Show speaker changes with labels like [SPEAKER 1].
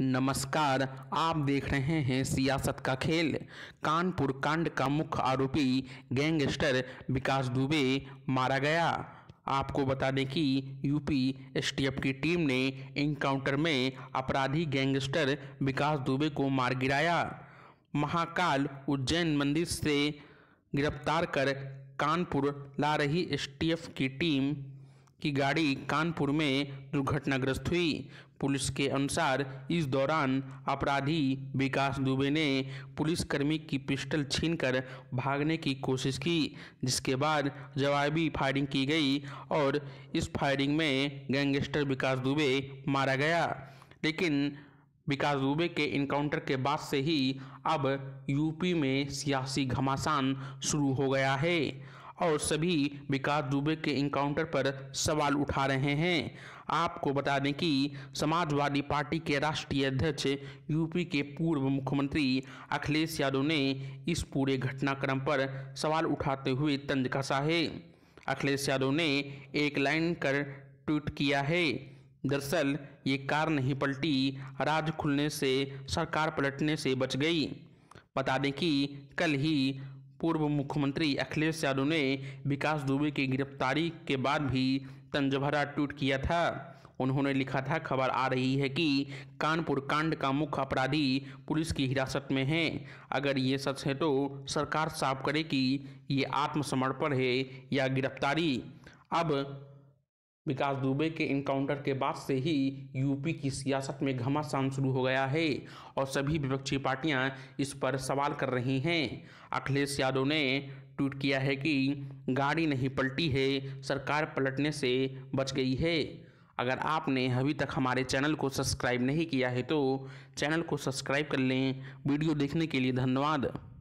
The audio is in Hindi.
[SPEAKER 1] नमस्कार आप देख रहे हैं सियासत का खेल कानपुर कांड का मुख्य आरोपी गैंगस्टर विकास दुबे मारा गया आपको बता दें कि यूपी एसटीएफ की टीम ने इनकाउंटर में अपराधी गैंगस्टर विकास दुबे को मार गिराया महाकाल उज्जैन मंदिर से गिरफ्तार कर कानपुर ला रही एसटीएफ की टीम की गाड़ी कानपुर में दुर्घटनाग्रस्त हुई पुलिस के अनुसार इस दौरान अपराधी विकास दुबे ने पुलिसकर्मी की पिस्टल छीनकर भागने की कोशिश की जिसके बाद जवाबी फायरिंग की गई और इस फायरिंग में गैंगस्टर विकास दुबे मारा गया लेकिन विकास दुबे के इनकाउंटर के बाद से ही अब यूपी में सियासी घमासान शुरू हो गया है और सभी विकास दुबे के इंकाउंटर पर सवाल उठा रहे हैं आपको बता दें कि समाजवादी पार्टी के राष्ट्रीय अध्यक्ष यूपी के पूर्व मुख्यमंत्री अखिलेश यादव ने इस पूरे घटनाक्रम पर सवाल उठाते हुए तंज कसा है अखिलेश यादव ने एक लाइन कर ट्वीट किया है दरअसल ये कार नहीं पलटी राज खुलने से सरकार पलटने से बच गई बता दें कि कल ही पूर्व मुख्यमंत्री अखिलेश यादव ने विकास दुबे की गिरफ्तारी के बाद भी तंजभरा ट्वीट किया था उन्होंने लिखा था खबर आ रही है कि कानपुर कांड का मुख्य अपराधी पुलिस की हिरासत में है अगर ये सच है तो सरकार साफ करे कि ये आत्मसमर्पण है या गिरफ्तारी अब विकास दुबे के इनकाउंटर के बाद से ही यूपी की सियासत में घमासान शुरू हो गया है और सभी विपक्षी पार्टियां इस पर सवाल कर रही हैं अखिलेश यादव ने ट्वीट किया है कि गाड़ी नहीं पलटी है सरकार पलटने से बच गई है अगर आपने अभी तक हमारे चैनल को सब्सक्राइब नहीं किया है तो चैनल को सब्सक्राइब कर लें वीडियो देखने के लिए धन्यवाद